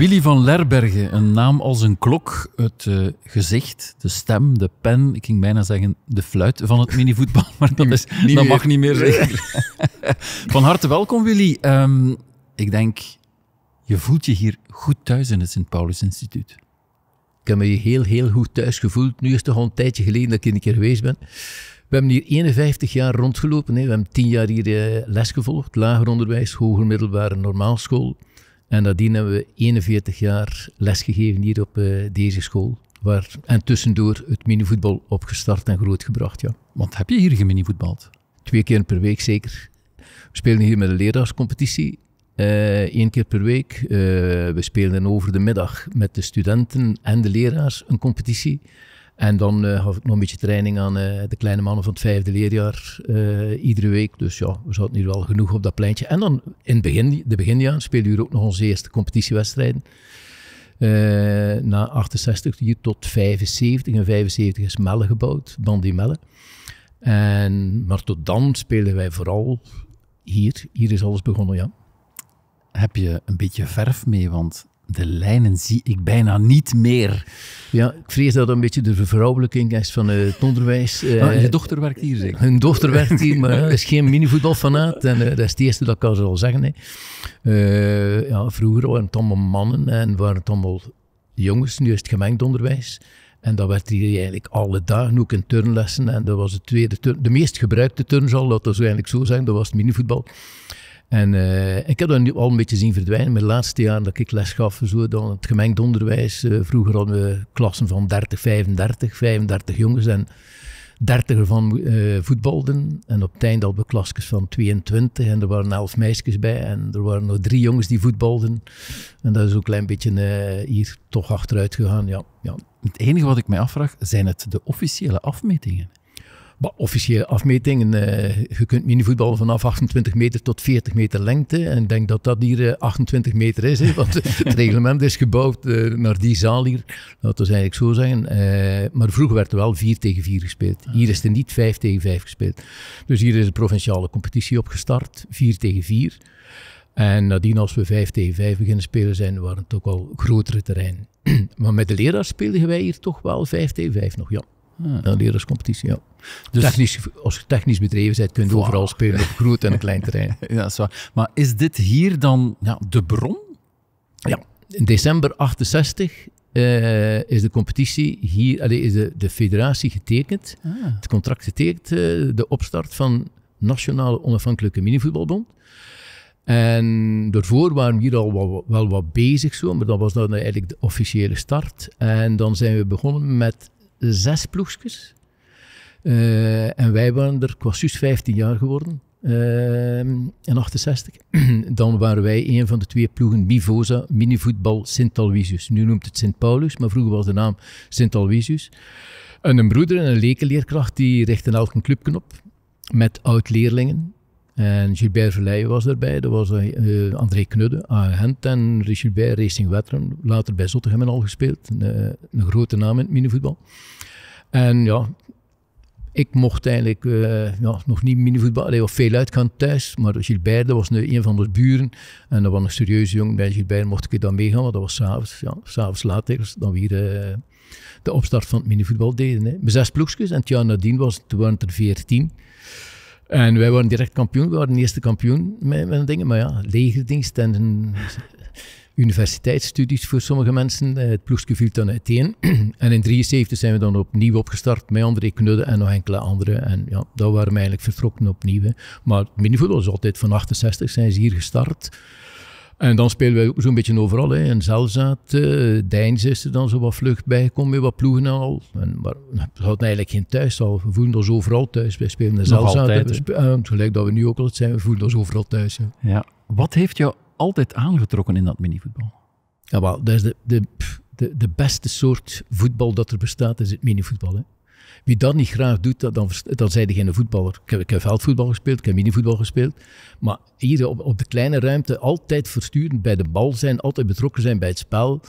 Willy van Lerbergen, een naam als een klok. Het eh, gezicht, de stem, de pen, ik ging bijna zeggen de fluit van het minivoetbal, maar dat, is, dat mag niet meer zeggen. van harte welkom Willy. Ehm, ik denk, je voelt je hier goed thuis in het Sint-Paulus Instituut. Ik heb me hier heel, heel goed thuis gevoeld. Nu is het al een tijdje geleden dat ik een keer geweest ben. We hebben hier 51 jaar rondgelopen. Hè. We hebben 10 jaar hier eh, les gevolgd. Lager onderwijs, hoger middelbare, normaal school. En nadien hebben we 41 jaar lesgegeven hier op eh, deze school. Waar, en tussendoor het minivoetbal opgestart en grootgebracht. Ja. Want heb je hier geminivoetbald? Twee keer per week zeker. We spelen hier met een leraarscompetitie. Eén eh, uh, keer per week. Eh, we spelen over de middag met de studenten en de leraars een competitie. En dan uh, eh, gaf ik nog een beetje training aan eh, de kleine mannen van het vijfde leerjaar eh, iedere week. Dus ja, we zaten hier wel genoeg op dat pleintje. En dan in het begin, de beginjaar speelden we hier ook nog onze eerste competitiewedstrijden. na 68 hier tot 75. En 75 is Melle gebouwd, Bandy Melle. En, maar tot dan spelen wij vooral hier. Hier is alles begonnen, ja. Heb je een beetje verf mee? Want de lijnen zie ik bijna niet meer. Ja, ik vrees dat een beetje de vervrouwelijking is van eh, het onderwijs. Eh, ah, je dochter werkt hier, zeker? Hun dochter werkt hier, maar is geen minivoetbalfanaat. En eh, dat is het eerste dat ik al zal zeggen. Hè. ja, vroeger waren het allemaal mannen en waren het allemaal jongens. Nu is het gemengd onderwijs. En dat werd hier eigenlijk alle dagen, ook in turnlessen. En dat was de tweede turn, de meest gebruikte turnzaal, laten we eigenlijk zo zeggen, dat was het minivoetbal. En eh, ik heb dat nu al een beetje zien verdwijnen. Mijn laatste jaar dat ik les gaf, zo, dan het gemengd onderwijs. Eh, vroeger hadden we klassen van 30, 35, 35 jongens en 30 ervan uh, voetbalden. En op het einde hadden we klasjes van 22 en er waren 11 meisjes bij. En er waren nog drie jongens die voetbalden. En dat is ook een klein beetje hier toch achteruit gegaan. Ja, ja. Het enige wat ik mij afvraag, zijn het de officiële afmetingen? officiële afmetingen. Uh, eh, je kunt minivoetballen vanaf 28 meter tot 40 meter lengte. En ik denk dat dat hier 28 eh, meter is. Hè, want het reglement is gebouwd eh, naar die zaal hier. Laten we eigenlijk zo zeggen. maar vroeger werd er wel 4 tegen 4 gespeeld. Hier is er niet 5 tegen 5 gespeeld. Dus hier is een provinciale competitie opgestart. 4 tegen 4. En nadien, als we 5 tegen 5 beginnen spelen, zijn, waren het ook al grotere terrein. maar met de leraars speelden wij hier toch wel 5 tegen 5 nog, ja. Ja, competitie ja. Dus... Technisch, als je technisch bedreven bent, kun je overal spelen op groot en klein terrein. ja, is Maar is dit hier dan ja, de bron? Ja, in december 68 eh, is de competitie hier, allee, is de, de federatie getekend, ah. het contract getekend, eh, de opstart van Nationale Onafhankelijke Minivoetbalbond. En daarvoor waren we hier al wel wat bezig, zo, maar dat was dan eigenlijk de officiële start. En dan zijn we begonnen met zes ploegjes. Eh, en wij waren er, ik was juist 15 jaar geworden, uh, in 68. Dan waren wij een van de twee ploegen, Bivosa, minivoetbal sint alvisius Nu noemt het Sint-Paulus, maar vroeger was de naam sint alvisius En een broeder en een lekenleerkracht die richtte elke clubknop met oud-leerlingen. En Gilbert Verleijen was daarbij. dat was eh, eh, André Knudde, agent. En Gilbert Racing Wetteren, later bij Zottegem al gespeeld. Een, eh, een, grote naam in het minivoetbal. En ja, ik mocht eigenlijk ja, nog niet minivoetbal. Ik wel veel uitgaan thuis. Maar Gilbert dat was nu een van de buren. En dat was een serieuze jongen. Bij Gilbert mocht ik dan meegaan. Want dat was s'avonds. Ja, s'avonds later dus dan weer... de opstart van het minivoetbal deden. Hè. zes ploegjes en het jaar nadien was, het, waren het er veertien. En wij waren direct kampioen, we waren de eerste kampioen met, met dingen. Maar ja, legerdienst en universiteitsstudies voor sommige mensen. Eh, het ploegje viel dan uiteen. en in 73 zijn we dan opnieuw opgestart met André Knudde en nog enkele anderen. En ja, daar waren we eigenlijk vertrokken opnieuw. Maar het minivoetbal was altijd van 68 zijn ze hier gestart. En dan spelen wij zo'n beetje overal. Hè. In Zelzaat, uh, eh, Deins is er dan zo wat vlucht bij, kom wat ploegen al. En, maar we nou, hadden eigenlijk geen thuis al. We voelen ons overal thuis. Wij spelen in Zelzaat. Uh, eh, gelijk dat we nu ook al zijn, we voelen ons overal thuis. Ja. Wat heeft jou altijd aangetrokken in dat minivoetbal? Ja, wel, dat is de, de, de, de beste soort voetbal dat er bestaat, is het minivoetbal. Hè. Wie dat niet graag doet, dan, dan, die geen voetballer. Ik heb, veldvoetbal gespeeld, ik heb minivoetbal gespeeld. Maar hier op, op de kleine ruimte altijd versturend bij de bal zijn, altijd betrokken zijn bij het spel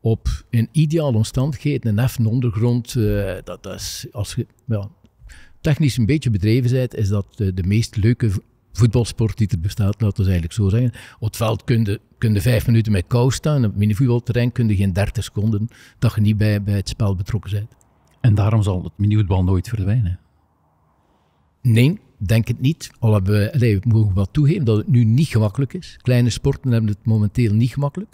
op een ideale omstandigheden, een effen ondergrond. Uh, dat, dat, is, als je ja, technisch een beetje bedreven bent, is dat de, meest leuke voetbalsport die er bestaat, laten we eigenlijk zo zeggen. Op het veld kun je, vijf minuten met kou staan, op het minivoetbalterrein kun je geen 30 seconden dat je niet bij, bij het spel betrokken bent. En daarom zal het minivoetbal nooit verdwijnen. Nee, denk het niet. Al hebben we, nee, we mogen wel toegeven dat het nu niet gemakkelijk is. Kleine sporten hebben het momenteel niet gemakkelijk.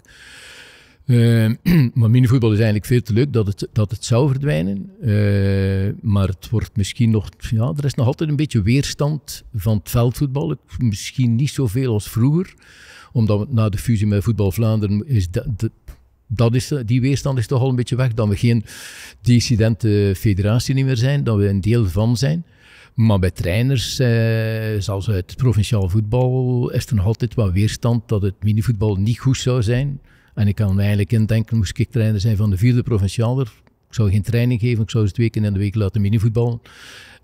Eh, maar minivoetbal is eigenlijk veel te leuk dat het, dat het zou verdwijnen. Eh, maar het wordt misschien nog. Ja, er is nog altijd een beetje weerstand van het veldvoetbal. misschien niet zoveel als vroeger. Omdat na de fusie met Voetbal Vlaanderen is dat, dat dat is, die weerstand is toch al een beetje weg. Dat we geen eh, federatie niet meer zijn, dat we een deel van zijn. Maar bij trainers, eh, zelfs uit het provinciaal voetbal, is er nog altijd wat weerstand dat het minivoetbal niet goed zou zijn. En ik kan me eigenlijk indenken, moest ik trainer zijn van de vierde provinciaal. ik zou geen training geven, ik zou ze twee keer in de week laten minivoetballen.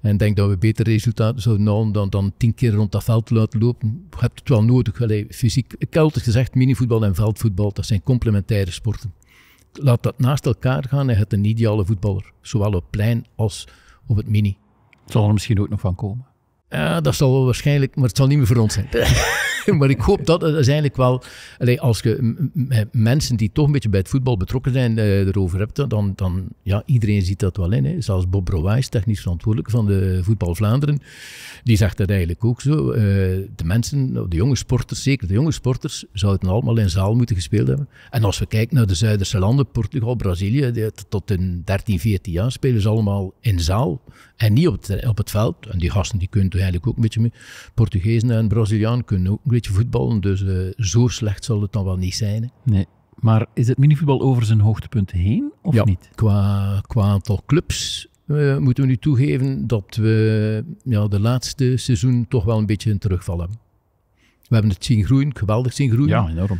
En denk dat we beter resultaten zouden halen dan, dan tien keer rond dat veld te laten lopen. Je hebt het wel nodig. Allee, fysiek, ik heb altijd gezegd, minivoetbal en veldvoetbal, dat zijn complementaire sporten. Laat dat naast elkaar gaan en het een ideale voetballer. Zowel op plein als op het mini. Het zal er misschien ook nog van komen. Ja, dat zal wel waarschijnlijk, maar het zal niet meer voor ons zijn. maar ik hoop dat het eigenlijk wel, als je mensen die toch een beetje bij het voetbal betrokken zijn eh, erover hebt, dan, dan ja, iedereen ziet dat wel in. Hè. Zelfs Bob Brouwijs, technisch verantwoordelijk van de Voetbal Vlaanderen, die zegt dat eigenlijk ook zo. Eh, de mensen, de jonge sporters, zeker de jonge sporters, zouden allemaal in zaal moeten gespeeld hebben. En als we kijken naar de Zuiderse landen, Portugal, Brazilië, tot in 13, 14 jaar spelen ze allemaal in zaal en niet op het, op het veld. En die gasten die kunnen eigenlijk ook een beetje mee. Portugezen en Braziliaan kunnen ook een beetje voetballen, dus eh, zo slecht zal het dan wel niet zijn. Hè. Nee. Maar is het minivoetbal over zijn hoogtepunt heen of ja, niet? Qua, qua aantal clubs eh, moeten we nu toegeven dat we ja, de laatste seizoen toch wel een beetje een terugval hebben. We hebben het zien groeien, geweldig zien groeien. Ja, enorm.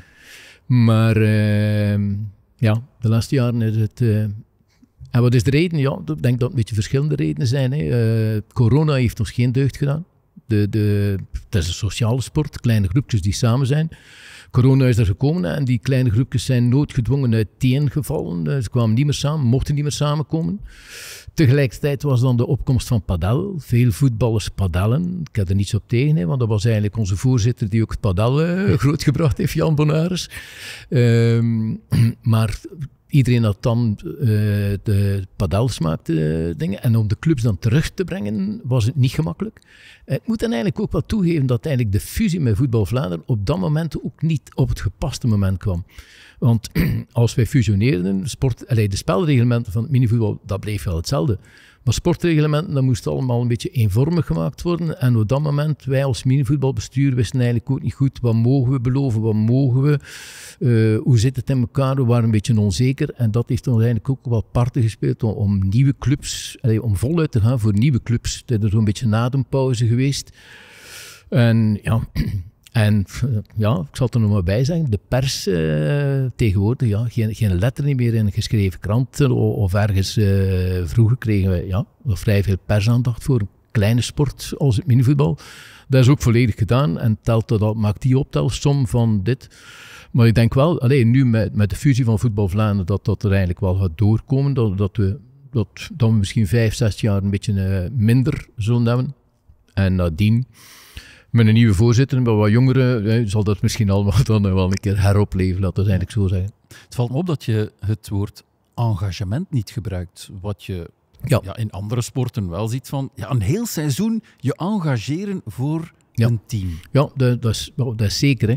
Maar ehm, ja, de laatste jaren is het. Eh, en wat is de reden? Ja, ik denk dat het een beetje verschillende redenen zijn. Hè. corona heeft ons geen deugd gedaan. De, de, dat is een sociale sport, kleine groepjes die samen zijn. Corona is er gekomen en die kleine groepjes zijn noodgedwongen gevallen eh, Ze kwamen niet meer samen, mochten niet meer samenkomen. Tegelijkertijd was dan de opkomst van padel. Veel voetballers padellen. Ik had er niets op tegen, hè, want dat was eigenlijk onze voorzitter die ook padellen eh, grootgebracht heeft, Jan Bonaris. Ehm, maar iedereen had dan uh, de padels maakte eh, dingen. En om de clubs dan terug te brengen, was het niet gemakkelijk. ik moet dan eigenlijk ook wel toegeven dat eigenlijk de fusie met Voetbal Vlaanderen op dat moment ook niet op het gepaste moment kwam. Want als wij fusioneerden, sport, de spelreglementen van het minivoetbal, dat bleef wel hetzelfde. Maar sportreglementen, dat moest allemaal een beetje eenvormig gemaakt worden. En op dat moment, wij als minivoetbalbestuur wisten eigenlijk ook niet goed wat mogen we beloven, wat mogen we, uh, hoe zit het in elkaar. We waren een beetje onzeker en dat heeft ons eigenlijk ook wel parten gespeeld om, nieuwe clubs, allee, om voluit te gaan voor nieuwe clubs. Het is een beetje na de geweest. En ja, En ja, ik zal er nog maar bij zeggen, de pers eh, tegenwoordig, ja, geen, geen letter meer in een geschreven krant eh, of, ergens. Eh, vroeger kregen we ja, vrij veel persaandacht voor een kleine sport als het minivoetbal. Dat is ook volledig gedaan en telt dat, maakt die optelsom van dit. Maar ik denk wel, alleen nu met, met de fusie van Voetbal Vlaanderen, dat dat er eigenlijk wel gaat doorkomen. Dat, dat, we, dat, dan misschien vijf, zes jaar een beetje minder zullen hebben. En nadien met een nieuwe voorzitter, maar wat jongeren, hè, zal dat misschien allemaal dan eh, wel een keer heropleven, laten we eigenlijk zo zeggen. Het valt me op dat je het woord engagement niet gebruikt, wat je ja. in andere sporten wel ziet van ja, een heel seizoen je engageren voor een team. Ja, dat, is, dat is zeker. Hè.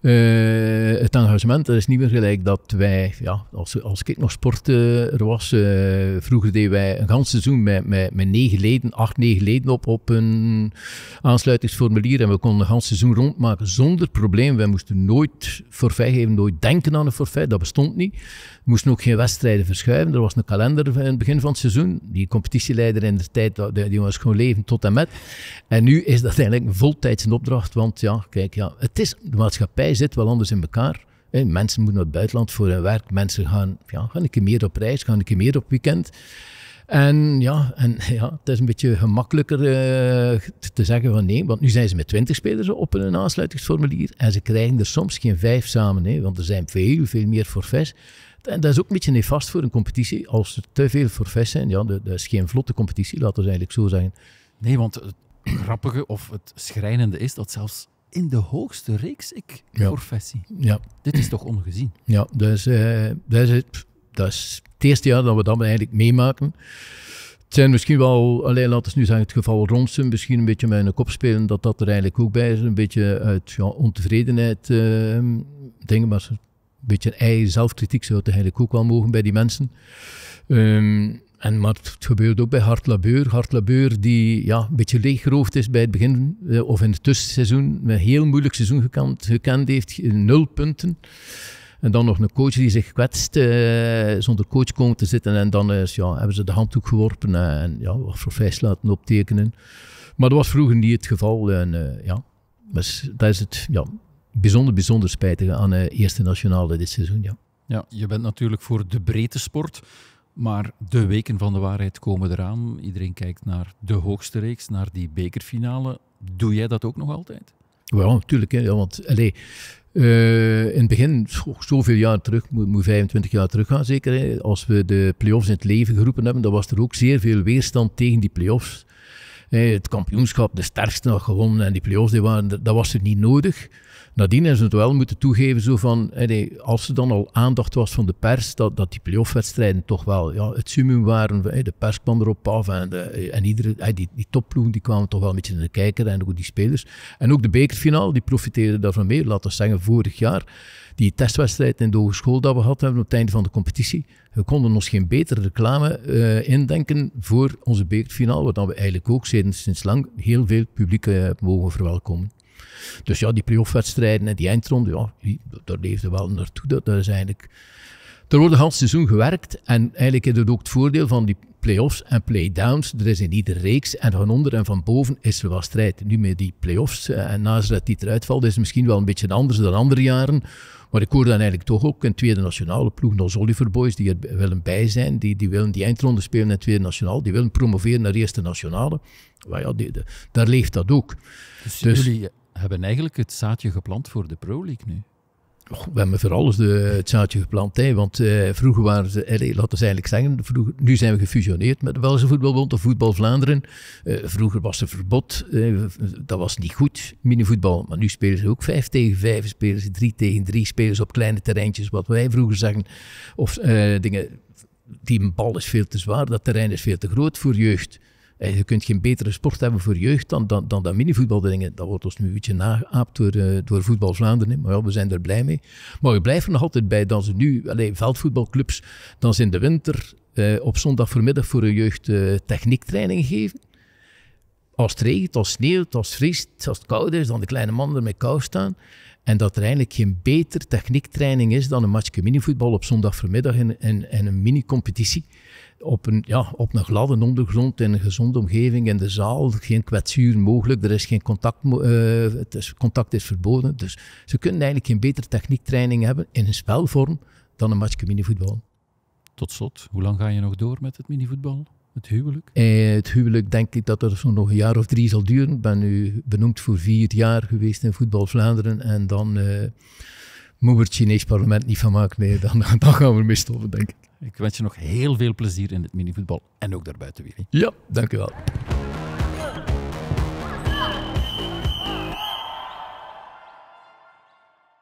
Eh, het engagement dat is niet meer gelijk dat wij, ja, als, als ik nog sporter was, eh, vroeger deden wij een ganse seizoen met, met, met negen leden, acht, negen leden op, op een aansluitingsformulier en we konden een ganse seizoen rondmaken zonder probleem. Wij moesten nooit forfait geven, nooit denken aan een forfait, dat bestond niet. We moesten ook geen wedstrijden verschuiven. Er was een kalender in het begin van het seizoen. Die competitieleider in de tijd, die, was gewoon leven tot en met. En nu is dat eigenlijk een voltijdse opdracht, want ja, kijk, ja, het is, de maatschappij zit wel anders in elkaar mensen moeten naar het buitenland voor hun werk. Mensen gaan, ja, gaan een keer meer op reis, gaan een keer meer op weekend. En ja, en ja, het is een beetje gemakkelijker eh, te zeggen van nee, want nu zijn ze met 20 spelers op een aansluitingsformulier en ze krijgen er soms geen vijf samen, want er zijn veel, veel meer forfaits. En dat is ook een beetje nefast voor een competitie. Als er te veel forfaits zijn, ja, dat is geen vlotte competitie, laten we eigenlijk zo zeggen. Nee, want het grappige of het schrijnende is dat zelfs in de hoogste reeks ik professie. Ja. Dit is toch ongezien? Ja, dus, dat, is het, dat is het eerste jaar dat we dat eigenlijk meemaken. Het zijn misschien wel, alleen laten we nu zeggen, het geval Ronsen, misschien een beetje met een kop spelen, dat dat er eigenlijk ook bij is. Een beetje uit ontevredenheid ehm, dingen, maar een beetje eigen zelfkritiek zou het eigenlijk ook wel mogen bij die mensen. Ehm, en, maar het gebeurt ook bij Hartlabuur. Beur. die ja, een beetje leeggeroofd is bij het begin eh, of in het tussenseizoen. Een heel moeilijk seizoen gekend, gekend heeft. Eh, nul punten. En dan nog een coach die zich kwetst eh, zonder coach komen te zitten. En dan is, ja, hebben ze de handdoek geworpen en ja, wat voor vijs laten optekenen. Maar dat was vroeger niet het geval. En, ja, dus, dat is het ja, bijzonder, bijzonder spijtige aan de Eerste Nationale dit seizoen. Ja. Ja, je bent natuurlijk voor de breedte sport. Maar de weken van de waarheid komen eraan. Iedereen kijkt naar de hoogste reeks, naar die bekerfinale. Doe jij dat ook nog altijd? Wel, natuurlijk. want allez, eh, in het begin, zoveel jaar terug, moet, moet 25 jaar terug gaan zeker. Hè, als we de play-offs in het leven geroepen hebben, dan was er ook zeer veel weerstand tegen die play-offs het kampioenschap, de sterkste had gewonnen en die play-offs, die waren, dat was er niet nodig. Nadien hebben ze het wel moeten toegeven, zo van, als er dan al aandacht was van de pers, dat, dat die playoff-wedstrijden toch wel ja, het summum waren. de pers kwam erop af en, en iedere, die, die topploegen die kwamen toch wel een beetje in de kijker en ook die spelers. En ook de bekerfinale, die profiteerden daarvan mee. Laten we zeggen, vorig jaar, die testwedstrijd in de hogeschool dat we gehad hebben op het einde van de competitie, we konden ons geen betere reclame eh, indenken voor onze bekertfinale, wat we eigenlijk ook sinds, sinds lang heel veel publiek eh, mogen verwelkomen. Dus ja, die playoff-wedstrijden en die eindronde, ja, daar leefde wel naartoe. Dat, dat is eigenlijk er wordt een half seizoen gewerkt en eigenlijk is het ook het voordeel van die play-offs en play-downs. Er is in iedere reeks en van onder en van boven is er wel strijd. Nu met die play-offs eh, en Nazareth die eruit valt, is het misschien wel een beetje anders dan andere jaren. Maar ik hoor dan eigenlijk toch ook een tweede nationale ploeg, als Oliver Boys, die er willen bij zijn. Die, die willen die eindronde spelen in het tweede nationaal. Die willen promoveren naar de eerste nationale. Maar ja, die, daar leeft dat ook. Dus, dus jullie hebben eigenlijk het zaadje geplant voor de Pro League nu? we hebben voor alles de, het zaadje geplant. Hè? Want eh, vroeger waren ze, eh, laten we eigenlijk zeggen, vroeger, nu zijn we gefusioneerd met de Welse Voetbalbond of Voetbal Vlaanderen. Eh, vroeger was er verbod, dat was niet goed, minivoetbal. Maar nu spelen ze ook 5 tegen 5, spelen ze 3 tegen 3, spelen ze op kleine terreintjes, wat wij vroeger zeggen. Of eh, dingen, die bal is veel te zwaar, dat terrein is veel te groot voor jeugd. Eh, je kunt geen betere sport hebben voor jeugd dan, dan, dan dat minivoetbaldingen. Dat wordt ons nu een beetje nageaapt door, eh, door Voetbal Vlaanderen. Maar we zijn er blij mee. Maar we blijven nog altijd bij dat ze nu, alleen veldvoetbalclubs, dan ze in de winter uh, op zondagvermiddag voor hun jeugd uh, techniektraining geven. Als het regent, als het sneeuwt, als het vriest, als het koud is, dan de kleine man er met kou staan. En dat er eigenlijk geen betere techniektraining is dan een matchje minivoetbal op zondagvermiddag in, en, en een mini-competitie op een, ja, op een gladde ondergrond in een gezonde omgeving in de zaal. Geen kwetsuur mogelijk, er is geen contact, eh, het is, contact is verboden. Dus ze kunnen eigenlijk geen betere techniektraining hebben in een spelvorm dan een matchje minivoetbal. Tot slot, hoe lang ga je nog door met het minivoetbal? Het huwelijk? Eh, het huwelijk denk ik dat er zo nog een jaar of drie zal duren. Ik ben nu benoemd voor vier jaar geweest in Voetbal Vlaanderen en dan... moeten eh, moet het Chinees parlement niet van maken. Nee, dan, dan gaan we ermee stoppen, denk ik. Ik wens je nog heel veel plezier in het minivoetbal en ook daarbuiten, Willy. Ja, dankjewel.